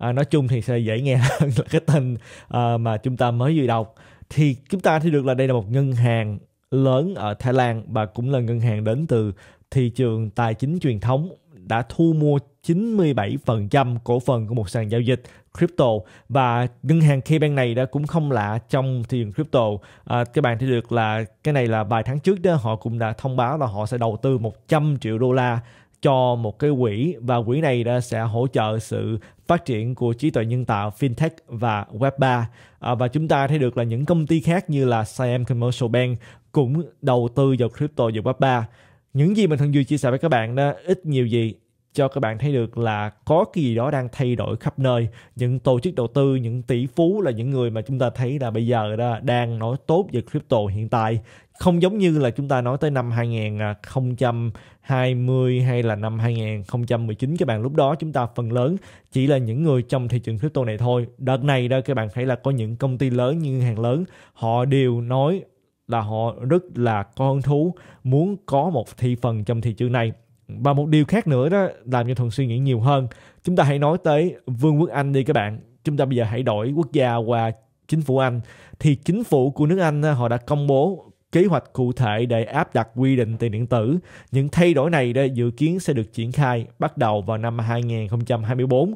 Speaker 1: à, nói chung thì sẽ dễ nghe hơn là cái tên à, mà chúng ta mới vừa đọc thì chúng ta thấy được là đây là một ngân hàng lớn ở Thái Lan và cũng là ngân hàng đến từ thị trường tài chính truyền thống đã thu mua 97% cổ phần của một sàn giao dịch crypto và ngân hàng KBank này đã cũng không lạ trong thị trường crypto. À, các bạn thấy được là cái này là vài tháng trước đó họ cũng đã thông báo là họ sẽ đầu tư 100 triệu đô la cho một cái quỹ và quỹ này đã sẽ hỗ trợ sự phát triển của trí tuệ nhân tạo fintech và web 3 à, và chúng ta thấy được là những công ty khác như là Siam Commercial Bank cũng đầu tư vào crypto và web 3 những gì mình thường duy chia sẻ với các bạn đó ít nhiều gì cho các bạn thấy được là có cái gì đó đang thay đổi khắp nơi những tổ chức đầu tư những tỷ phú là những người mà chúng ta thấy là bây giờ đó đang nói tốt về crypto hiện tại không giống như là chúng ta nói tới năm 2020 hay là năm 2019 các bạn lúc đó chúng ta phần lớn chỉ là những người trong thị trường crypto này thôi đợt này đó các bạn thấy là có những công ty lớn như hàng lớn họ đều nói là họ rất là con thú muốn có một thị phần trong thị trường này và một điều khác nữa đó làm cho thuận suy nghĩ nhiều hơn chúng ta hãy nói tới vương quốc anh đi các bạn chúng ta bây giờ hãy đổi quốc gia qua chính phủ anh thì chính phủ của nước anh họ đã công bố kế hoạch cụ thể để áp đặt quy định tiền điện tử. Những thay đổi này đã dự kiến sẽ được triển khai bắt đầu vào năm 2024.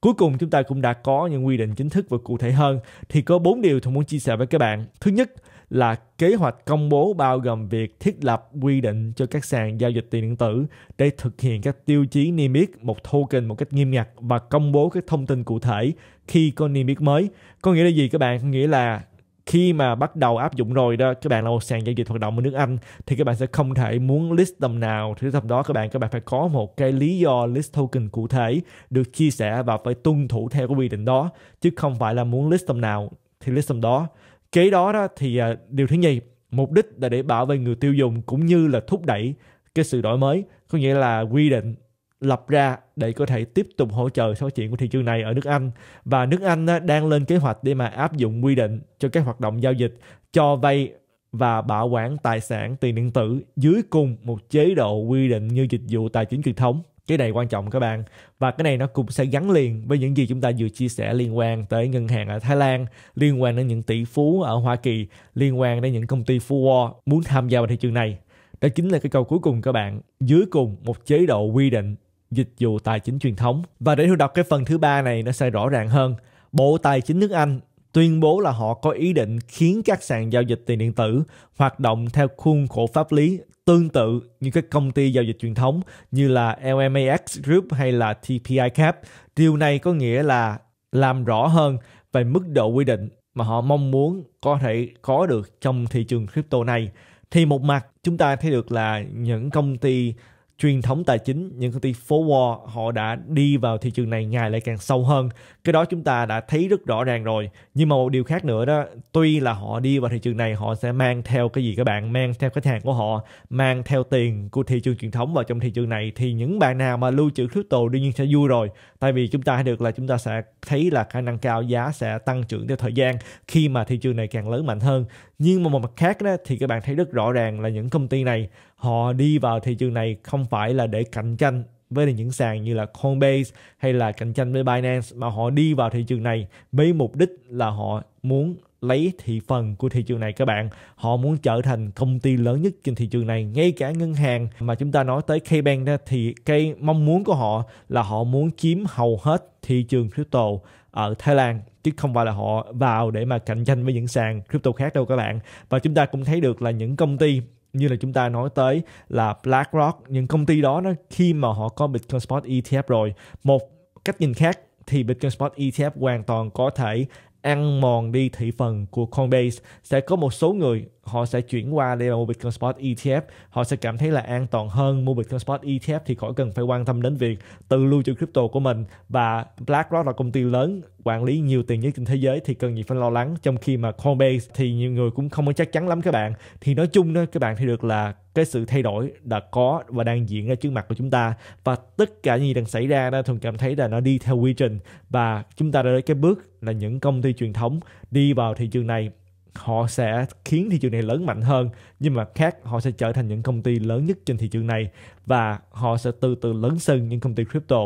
Speaker 1: Cuối cùng chúng ta cũng đã có những quy định chính thức và cụ thể hơn. Thì có 4 điều tôi muốn chia sẻ với các bạn. Thứ nhất, là kế hoạch công bố bao gồm việc thiết lập quy định cho các sàn giao dịch tiền điện tử để thực hiện các tiêu chí niêm yết một token một cách nghiêm ngặt và công bố các thông tin cụ thể khi có niêm yết mới. Có nghĩa là gì các bạn? Có nghĩa là khi mà bắt đầu áp dụng rồi đó các bạn là một sàn giao dịch hoạt động ở nước Anh thì các bạn sẽ không thể muốn list tầm nào thì tầm đó các bạn các bạn phải có một cái lý do list token cụ thể được chia sẻ và phải tuân thủ theo cái quy định đó chứ không phải là muốn list tầm nào thì list tầm đó kế đó đó thì à, điều thứ nhì mục đích là để bảo vệ người tiêu dùng cũng như là thúc đẩy cái sự đổi mới có nghĩa là quy định lập ra để có thể tiếp tục hỗ trợ sự chuyện của thị trường này ở nước Anh và nước Anh đang lên kế hoạch để mà áp dụng quy định cho các hoạt động giao dịch cho vay và bảo quản tài sản tiền điện tử dưới cùng một chế độ quy định như dịch vụ tài chính truyền thống cái này quan trọng các bạn và cái này nó cũng sẽ gắn liền với những gì chúng ta vừa chia sẻ liên quan tới ngân hàng ở Thái Lan liên quan đến những tỷ phú ở Hoa Kỳ liên quan đến những công ty Fuwa muốn tham gia vào thị trường này đó chính là cái câu cuối cùng các bạn dưới cùng một chế độ quy định dịch vụ tài chính truyền thống và để hiểu đọc cái phần thứ ba này nó sẽ rõ ràng hơn Bộ Tài chính nước Anh tuyên bố là họ có ý định khiến các sàn giao dịch tiền điện tử hoạt động theo khuôn khổ pháp lý tương tự như các công ty giao dịch truyền thống như là LMAX Group hay là TPI Cap. Điều này có nghĩa là làm rõ hơn về mức độ quy định mà họ mong muốn có thể có được trong thị trường crypto này. Thì một mặt chúng ta thấy được là những công ty truyền thống tài chính, những công ty phố Wall họ đã đi vào thị trường này ngày lại càng sâu hơn cái đó chúng ta đã thấy rất rõ ràng rồi nhưng mà một điều khác nữa đó tuy là họ đi vào thị trường này họ sẽ mang theo cái gì các bạn mang theo khách hàng của họ mang theo tiền của thị trường truyền thống vào trong thị trường này thì những bạn nào mà lưu trữ crypto đương nhiên sẽ vui rồi tại vì chúng ta được là chúng ta sẽ thấy là khả năng cao giá sẽ tăng trưởng theo thời gian khi mà thị trường này càng lớn mạnh hơn nhưng mà một mặt khác đó thì các bạn thấy rất rõ ràng là những công ty này họ đi vào thị trường này không phải là để cạnh tranh với những sàn như là Coinbase hay là cạnh tranh với Binance mà họ đi vào thị trường này với mục đích là họ muốn lấy thị phần của thị trường này các bạn. Họ muốn trở thành công ty lớn nhất trên thị trường này. Ngay cả ngân hàng mà chúng ta nói tới KBank đó thì cái mong muốn của họ là họ muốn chiếm hầu hết thị trường crypto ở Thái Lan chứ không phải là họ vào để mà cạnh tranh với những sàn crypto khác đâu các bạn. Và chúng ta cũng thấy được là những công ty như là chúng ta nói tới là BlackRock những công ty đó nó khi mà họ có Bitcoin Spot ETF rồi một cách nhìn khác thì Bitcoin Spot ETF hoàn toàn có thể ăn mòn đi thị phần của Coinbase sẽ có một số người họ sẽ chuyển qua đây là mua Bitcoin Spot ETF họ sẽ cảm thấy là an toàn hơn mua Bitcoin Spot ETF thì khỏi cần phải quan tâm đến việc tự lưu trữ crypto của mình và BlackRock là công ty lớn quản lý nhiều tiền nhất trên thế giới thì cần gì phải lo lắng trong khi mà Coinbase thì nhiều người cũng không có chắc chắn lắm các bạn thì nói chung đó các bạn thấy được là cái sự thay đổi đã có và đang diễn ra trước mặt của chúng ta và tất cả những gì đang xảy ra đó thường cảm thấy là nó đi theo quy trình và chúng ta đã đến cái bước là những công ty truyền thống đi vào thị trường này họ sẽ khiến thị trường này lớn mạnh hơn nhưng mà khác họ sẽ trở thành những công ty lớn nhất trên thị trường này và họ sẽ từ từ lớn sừng những công ty crypto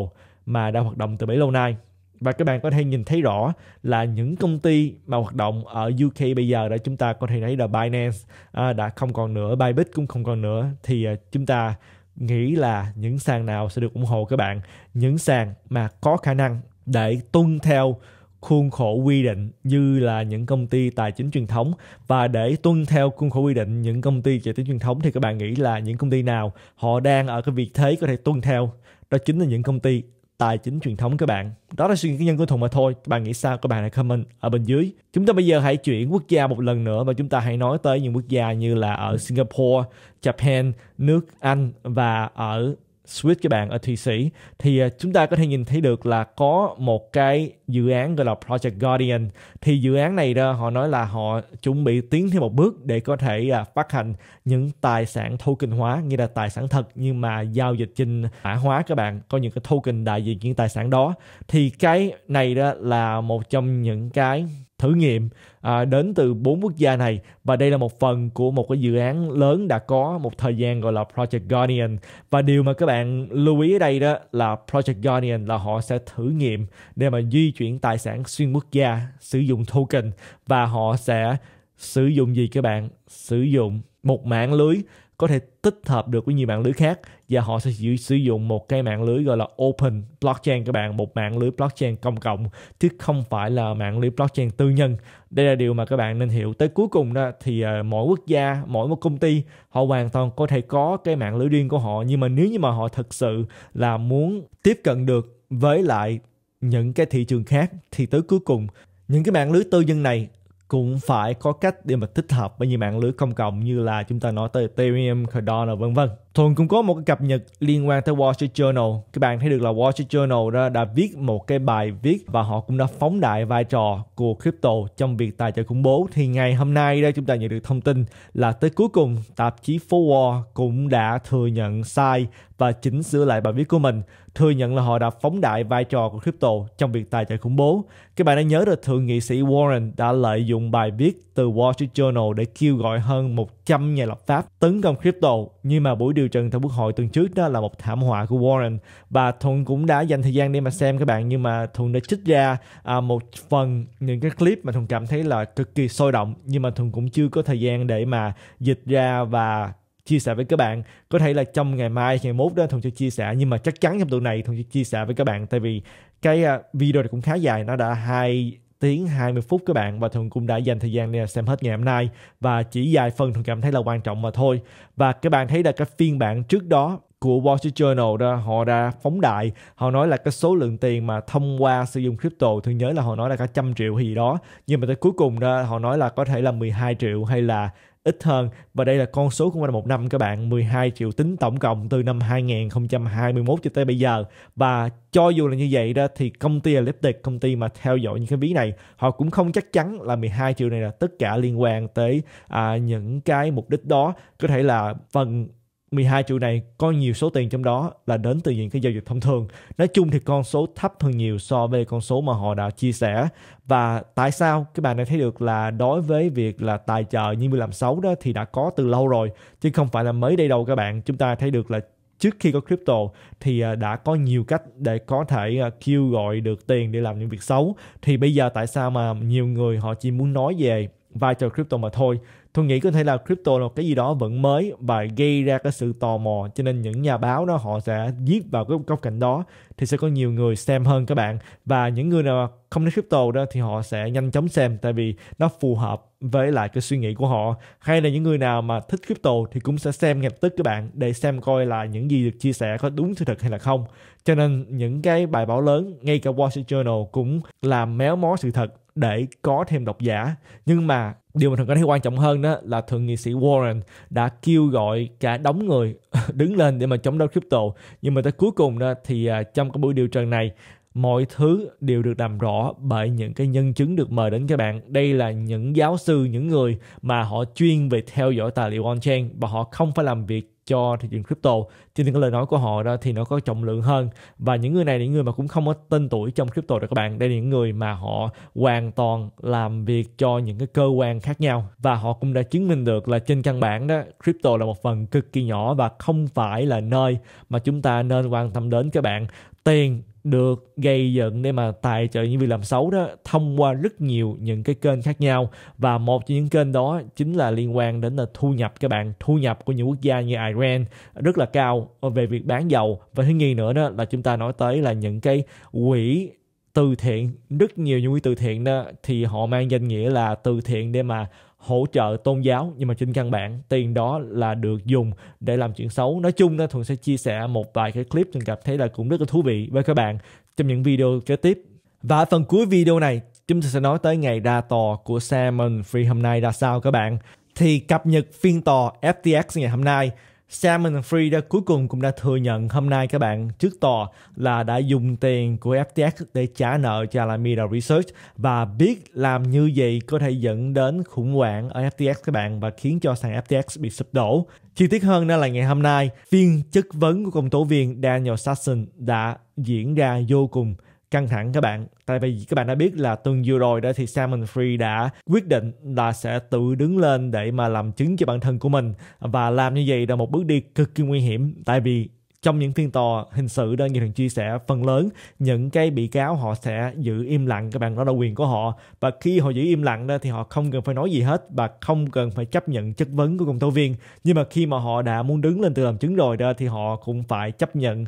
Speaker 1: mà đã hoạt động từ bấy lâu nay và các bạn có thể nhìn thấy rõ là những công ty mà hoạt động ở UK bây giờ đã chúng ta có thể thấy là Binance à, đã không còn nữa, Bybit cũng không còn nữa thì à, chúng ta nghĩ là những sàn nào sẽ được ủng hộ các bạn những sàn mà có khả năng để tuân theo khuôn khổ quy định như là những công ty tài chính truyền thống và để tuân theo khuôn khổ quy định những công ty tài chính truyền thống thì các bạn nghĩ là những công ty nào họ đang ở cái vị thế có thể tuân theo đó chính là những công ty tài chính truyền thống các bạn đó là suy nghĩ cá nhân của thùng mà thôi các bạn nghĩ sao các bạn hãy comment ở bên dưới chúng ta bây giờ hãy chuyển quốc gia một lần nữa và chúng ta hãy nói tới những quốc gia như là ở Singapore Japan nước Anh và ở Swiss các bạn ở Thụy Sĩ thì à, chúng ta có thể nhìn thấy được là có một cái dự án gọi là Project Guardian thì dự án này đó họ nói là họ chuẩn bị tiến thêm một bước để có thể à, phát hành những tài sản token hóa nghĩa là tài sản thật nhưng mà giao dịch trên mã hóa các bạn có những cái token đại diện những tài sản đó thì cái này đó là một trong những cái thử nghiệm à, đến từ bốn quốc gia này và đây là một phần của một cái dự án lớn đã có một thời gian gọi là Project Guardian và điều mà các bạn lưu ý ở đây đó là Project Guardian là họ sẽ thử nghiệm để mà di chuyển tài sản xuyên quốc gia sử dụng token và họ sẽ sử dụng gì các bạn sử dụng một mạng lưới có thể tích hợp được với nhiều mạng lưới khác và họ sẽ sử dụng một cái mạng lưới gọi là open blockchain các bạn một mạng lưới blockchain công cộng chứ không phải là mạng lưới blockchain tư nhân đây là điều mà các bạn nên hiểu tới cuối cùng đó thì ờ, mỗi quốc gia mỗi một công ty họ hoàn toàn có thể có cái mạng lưới riêng của họ nhưng mà nếu như mà họ thực sự là muốn tiếp cận được với lại những cái thị trường khác thì tới cuối cùng những cái mạng lưới tư nhân này cũng phải có cách để mà tích hợp với những mạng lưới công cộng như là chúng ta nói tới Ethereum, Cardano vân vân Thuận cũng có một cái cập nhật liên quan tới Wall Street Journal. Các bạn thấy được là Wall Street Journal đã, đã viết một cái bài viết và họ cũng đã phóng đại vai trò của crypto trong việc tài trợ khủng bố. Thì ngày hôm nay đây chúng ta nhận được thông tin là tới cuối cùng tạp chí Forward cũng đã thừa nhận sai và chỉnh sửa lại bài viết của mình thừa nhận là họ đã phóng đại vai trò của crypto trong việc tài trợ khủng bố. Các bạn đã nhớ được thượng nghị sĩ Warren đã lợi dụng bài viết từ Wall Street Journal để kêu gọi hơn 100 nhà lập pháp tấn công crypto. Nhưng mà buổi điều trần tại quốc hội tuần trước đó là một thảm họa của Warren và Thuận cũng đã dành thời gian để mà xem các bạn nhưng mà Thuận đã trích ra à, một phần những cái clip mà Thuận cảm thấy là cực kỳ sôi động nhưng mà Thuận cũng chưa có thời gian để mà dịch ra và chia sẻ với các bạn có thể là trong ngày mai ngày mốt đó thuận sẽ chia sẻ nhưng mà chắc chắn trong tuần này thuận sẽ chia sẻ với các bạn tại vì cái à, video này cũng khá dài nó đã hai tiếng 20 phút các bạn và thường cũng đã dành thời gian để xem hết ngày hôm nay và chỉ vài phần thường cảm thấy là quan trọng mà thôi và các bạn thấy là cái phiên bản trước đó của Wall Street Journal đó họ đã phóng đại họ nói là cái số lượng tiền mà thông qua sử dụng crypto thường nhớ là họ nói là cả trăm triệu hay gì đó nhưng mà tới cuối cùng đó họ nói là có thể là 12 triệu hay là ít hơn và đây là con số của một năm các bạn 12 triệu tính tổng cộng từ năm 2021 cho tới bây giờ và cho dù là như vậy đó thì công ty Elliptic công ty mà theo dõi những cái ví này họ cũng không chắc chắn là 12 triệu này là tất cả liên quan tới à, những cái mục đích đó có thể là phần 12 triệu này có nhiều số tiền trong đó là đến từ những cái giao dịch thông thường. Nói chung thì con số thấp hơn nhiều so với con số mà họ đã chia sẻ. Và tại sao các bạn đã thấy được là đối với việc là tài trợ như làm xấu đó thì đã có từ lâu rồi chứ không phải là mới đây đâu các bạn. Chúng ta thấy được là trước khi có crypto thì à, đã có nhiều cách để có thể à, kêu gọi được tiền để làm những việc xấu thì bây giờ tại sao mà nhiều người họ chỉ muốn nói về vai trò crypto mà thôi tôi nghĩ có thể là crypto là cái gì đó vẫn mới và gây ra cái sự tò mò cho nên những nhà báo đó họ sẽ viết vào cái góc cạnh đó thì sẽ có nhiều người xem hơn các bạn và những người nào không thích crypto đó thì họ sẽ nhanh chóng xem tại vì nó phù hợp với lại cái suy nghĩ của họ hay là những người nào mà thích crypto thì cũng sẽ xem ngay tức các bạn để xem coi là những gì được chia sẻ có đúng sự thật hay là không cho nên những cái bài báo lớn ngay cả Wall Street Journal cũng làm méo mó sự thật để có thêm độc giả nhưng mà điều mà thường cảm thấy quan trọng hơn đó là thượng nghị sĩ Warren đã kêu gọi cả đống người đứng lên để mà chống đấu crypto nhưng mà tới cuối cùng đó thì à, trong cái buổi điều trần này mọi thứ đều được làm rõ bởi những cái nhân chứng được mời đến các bạn đây là những giáo sư những người mà họ chuyên về theo dõi tài liệu on chain và họ không phải làm việc cho thị trường crypto cho nên cái lời nói của họ đó thì nó có trọng lượng hơn và những người này những người mà cũng không có tên tuổi trong crypto được các bạn đây là những người mà họ hoàn toàn làm việc cho những cái cơ quan khác nhau và họ cũng đã chứng minh được là trên căn bản đó crypto là một phần cực kỳ nhỏ và không phải là nơi mà chúng ta nên quan tâm đến các bạn tiền được gây dựng để mà tài trợ những việc làm xấu đó thông qua rất nhiều những cái kênh khác nhau và một trong những kênh đó chính là liên quan đến là thu nhập các bạn thu nhập của những quốc gia như Iran rất là cao về việc bán dầu và thứ nghi nữa đó là chúng ta nói tới là những cái quỹ từ thiện rất nhiều những quỹ từ thiện đó thì họ mang danh nghĩa là từ thiện để mà hỗ trợ tôn giáo nhưng mà trên căn bản tiền đó là được dùng để làm chuyện xấu nói chung đó thuận sẽ chia sẻ một vài cái clip mình cảm thấy là cũng rất là thú vị với các bạn trong những video kế tiếp và ở phần cuối video này chúng ta sẽ nói tới ngày đa tò của Salmon Free hôm nay ra sao các bạn thì cập nhật phiên tò FTX ngày hôm nay Salmon Free đã cuối cùng cũng đã thừa nhận hôm nay các bạn trước tòa là đã dùng tiền của FTX để trả nợ cho Alameda Research và biết làm như vậy có thể dẫn đến khủng hoảng ở FTX các bạn và khiến cho sàn FTX bị sụp đổ. Chi tiết hơn đó là ngày hôm nay, phiên chất vấn của công tố viên Daniel Sasson đã diễn ra vô cùng căng thẳng các bạn tại vì các bạn đã biết là tuần vừa rồi đó thì Salmon Free đã quyết định là sẽ tự đứng lên để mà làm chứng cho bản thân của mình và làm như vậy là một bước đi cực kỳ nguy hiểm tại vì trong những phiên tòa hình sự đó như thường chia sẻ phần lớn những cái bị cáo họ sẽ giữ im lặng các bạn đó là quyền của họ và khi họ giữ im lặng đó thì họ không cần phải nói gì hết và không cần phải chấp nhận chất vấn của công tố viên nhưng mà khi mà họ đã muốn đứng lên từ làm chứng rồi đó thì họ cũng phải chấp nhận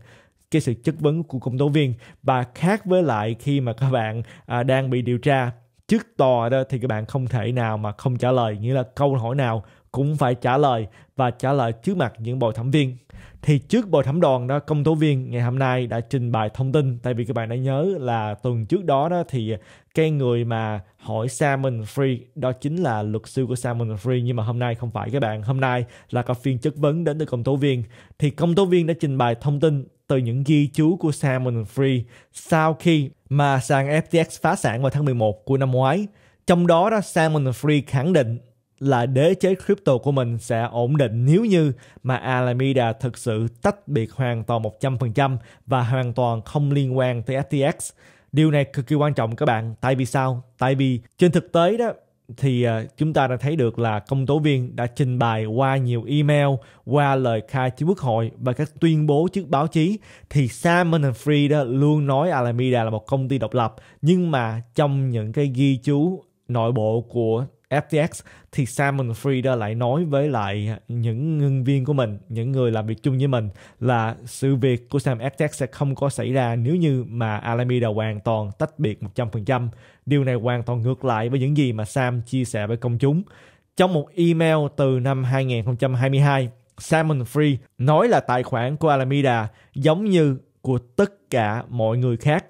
Speaker 1: cái sự chất vấn của công tố viên và khác với lại khi mà các bạn à, đang bị điều tra trước tòa đó thì các bạn không thể nào mà không trả lời nghĩa là câu hỏi nào cũng phải trả lời và trả lời trước mặt những bồi thẩm viên thì trước bồi thẩm đoàn đó công tố viên ngày hôm nay đã trình bày thông tin tại vì các bạn đã nhớ là tuần trước đó đó thì cái người mà hỏi Salmon Free đó chính là luật sư của Salmon Free nhưng mà hôm nay không phải các bạn hôm nay là có phiên chất vấn đến từ công tố viên thì công tố viên đã trình bày thông tin từ những ghi chú của Salmon Free sau khi mà sàn FTX phá sản vào tháng 11 của năm ngoái. Trong đó đó Salmon Free khẳng định là đế chế crypto của mình sẽ ổn định nếu như mà Alameda thực sự tách biệt hoàn toàn 100% và hoàn toàn không liên quan tới FTX. Điều này cực kỳ quan trọng các bạn, tại vì sao? Tại vì trên thực tế đó thì à, chúng ta đã thấy được là công tố viên đã trình bày qua nhiều email, qua lời khai trước quốc hội và các tuyên bố trước báo chí thì Salmon and Free đó luôn nói Alameda là một công ty độc lập nhưng mà trong những cái ghi chú nội bộ của FTX thì Simon Frieder lại nói với lại những nhân viên của mình, những người làm việc chung với mình là sự việc của Sam FTX sẽ không có xảy ra nếu như mà Alameda hoàn toàn tách biệt 100%. Điều này hoàn toàn ngược lại với những gì mà Sam chia sẻ với công chúng. Trong một email từ năm 2022, Simon Free nói là tài khoản của Alameda giống như của tất cả mọi người khác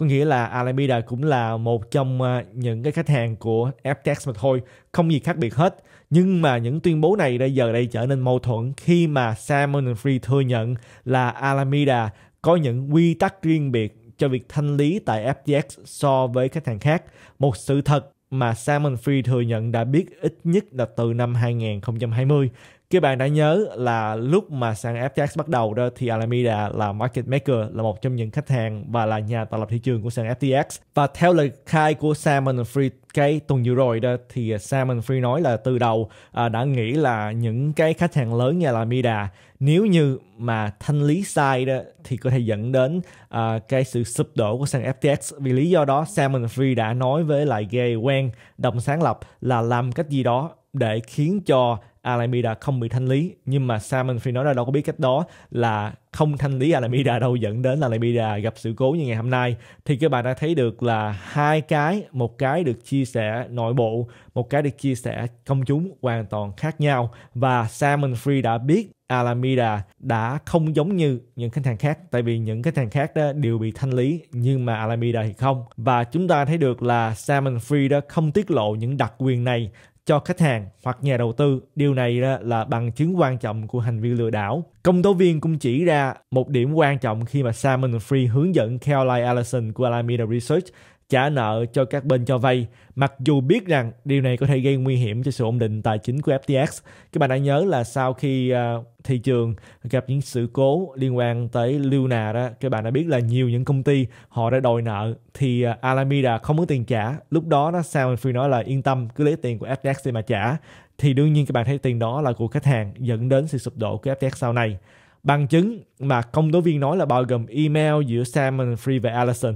Speaker 1: có nghĩa là Alameda cũng là một trong à, những cái khách hàng của FTX mà thôi không gì khác biệt hết nhưng mà những tuyên bố này bây giờ đây trở nên mâu thuẫn khi mà Salmon Free thừa nhận là Alameda có những quy tắc riêng biệt cho việc thanh lý tại FTX so với khách hàng khác một sự thật mà Salmon Free thừa nhận đã biết ít nhất là từ năm 2020 các bạn đã nhớ là lúc mà sàn FTX bắt đầu đó thì Alameda là market maker là một trong những khách hàng và là nhà tạo lập thị trường của sàn FTX và theo lời khai của Salmon Free cái tuần vừa rồi đó thì Salmon Free nói là từ đầu à, đã nghĩ là những cái khách hàng lớn như Alameda nếu như mà thanh lý sai đó thì có thể dẫn đến à, cái sự sụp đổ của sàn FTX vì lý do đó Salmon Free đã nói với lại Gary Wang đồng sáng lập là làm cách gì đó để khiến cho Alameda không bị thanh lý nhưng mà Simon ra đâu có biết cách đó là không thanh lý Alameda đâu dẫn đến Alameda gặp sự cố như ngày hôm nay thì các bạn đã thấy được là hai cái một cái được chia sẻ nội bộ một cái được chia sẻ công chúng hoàn toàn khác nhau và Simon Free đã biết Alameda đã không giống như những khách hàng khác tại vì những khách hàng khác đó đều bị thanh lý nhưng mà Alameda thì không và chúng ta thấy được là Salmon Free đó không tiết lộ những đặc quyền này cho khách hàng hoặc nhà đầu tư. Điều này là bằng chứng quan trọng của hành vi lừa đảo. Công tố viên cũng chỉ ra một điểm quan trọng khi mà Simon Free hướng dẫn Caroline Allison của Alameda Research trả nợ cho các bên cho vay mặc dù biết rằng điều này có thể gây nguy hiểm cho sự ổn định tài chính của FTX. Các bạn đã nhớ là sau khi ờ, thị trường gặp những sự cố liên quan tới Luna đó, các bạn đã biết là nhiều những công ty họ đã đòi nợ thì ờ, Alameda không có tiền trả. Lúc đó nó sao Phi nói là yên tâm cứ lấy tiền của FTX để mà trả. Thì đương nhiên các bạn thấy tiền đó là của khách hàng dẫn đến sự sụp đổ của FTX sau này bằng chứng mà công tố viên nói là bao gồm email giữa Simon Free và Allison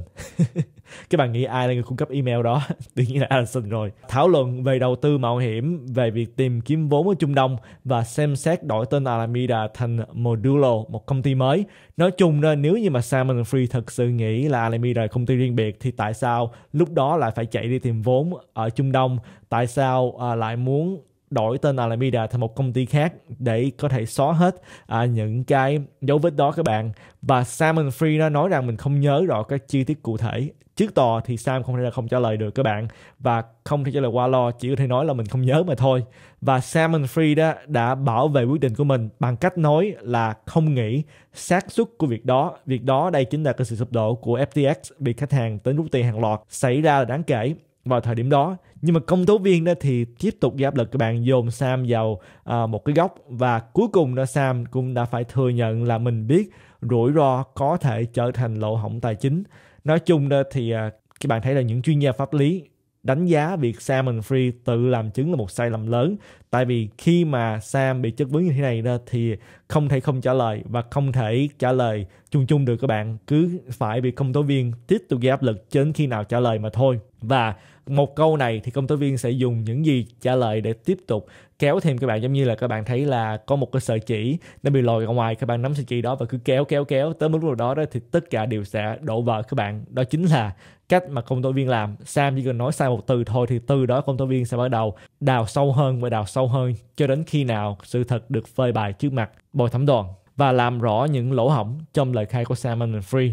Speaker 1: các bạn nghĩ ai là người cung cấp email đó tự nhiên là Allison rồi thảo luận về đầu tư mạo hiểm về việc tìm kiếm vốn ở Trung Đông và xem xét đổi tên Alameda thành Modulo một công ty mới nói chung là nếu như mà Simon Free thật sự nghĩ là Alameda là công ty riêng biệt thì tại sao lúc đó lại phải chạy đi tìm vốn ở Trung Đông tại sao à, lại muốn đổi tên Alameda thành một công ty khác để có thể xóa hết à, những cái dấu vết đó các bạn và Simon Free nó nói rằng mình không nhớ rõ các chi tiết cụ thể trước tòa thì Sam không thể là không trả lời được các bạn và không thể trả lời qua lo chỉ có thể nói là mình không nhớ mà thôi và Sam Free đó đã bảo vệ quyết định của mình bằng cách nói là không nghĩ xác suất của việc đó việc đó đây chính là cái sự sụp đổ của FTX bị khách hàng tính rút tiền hàng loạt xảy ra là đáng kể vào thời điểm đó nhưng mà công tố viên đó thì tiếp tục gây áp lực các bạn dồn Sam vào à, một cái góc và cuối cùng đó Sam cũng đã phải thừa nhận là mình biết rủi ro có thể trở thành lỗ hổng tài chính nói chung thì à, các bạn thấy là những chuyên gia pháp lý đánh giá việc Sam and Free tự làm chứng là một sai lầm lớn tại vì khi mà Sam bị chất vấn như thế này đó thì không thể không trả lời và không thể trả lời chung chung được các bạn cứ phải bị công tố viên tiếp tục gây áp lực đến khi nào trả lời mà thôi và một câu này thì công tố viên sẽ dùng những gì trả lời để tiếp tục kéo thêm các bạn giống như là các bạn thấy là có một cái sợi chỉ nó bị lòi ra ngoài các bạn nắm sợi chỉ đó và cứ kéo kéo kéo tới mức độ đó, đó thì tất cả đều sẽ đổ vỡ các bạn đó chính là cách mà công tố viên làm Sam chỉ cần nói sai một từ thôi thì từ đó công tố viên sẽ bắt đầu đào sâu hơn và đào sâu hơn cho đến khi nào sự thật được phơi bày trước mặt bồi thẩm đoàn và làm rõ những lỗ hổng trong lời khai của Sam and Free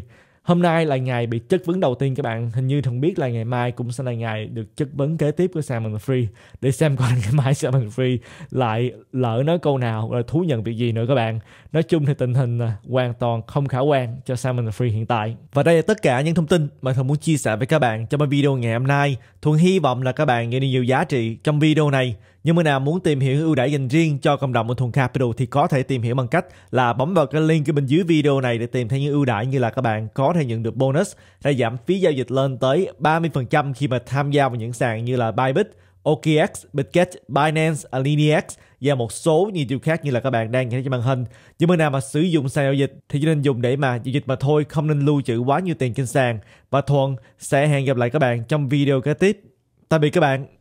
Speaker 1: Hôm nay là ngày bị chất vấn đầu tiên các bạn. Hình như thằng biết là ngày mai cũng sẽ là ngày được chất vấn kế tiếp của Sam Free để xem coi ngày mai Sam Free lại lỡ nói câu nào hoặc là thú nhận việc gì nữa các bạn. Nói chung thì tình hình à, hoàn toàn không khả quan cho Sam Free hiện tại. Và đây là tất cả những thông tin mà Thuận muốn chia sẻ với các bạn trong video ngày hôm nay. Thuận hy vọng là các bạn nghe được nhiều giá trị trong video này. Những người nào muốn tìm hiểu ưu đãi dành riêng cho cộng đồng của Thuần Capital thì có thể tìm hiểu bằng cách là bấm vào cái link ở bên dưới video này để tìm thấy những ưu đãi như là các bạn có thể nhận được bonus để giảm phí giao dịch lên tới 30% khi mà tham gia vào những sàn như là Bybit, OKX, Bitget, Binance, AlineX và một số nhiều điều khác như là các bạn đang nhìn trên màn hình. Những người nào mà sử dụng sàn giao dịch thì chỉ nên dùng để mà giao dịch mà thôi, không nên lưu trữ quá nhiều tiền trên sàn. Và Thuần sẽ hẹn gặp lại các bạn trong video kế tiếp. Tạm biệt các bạn.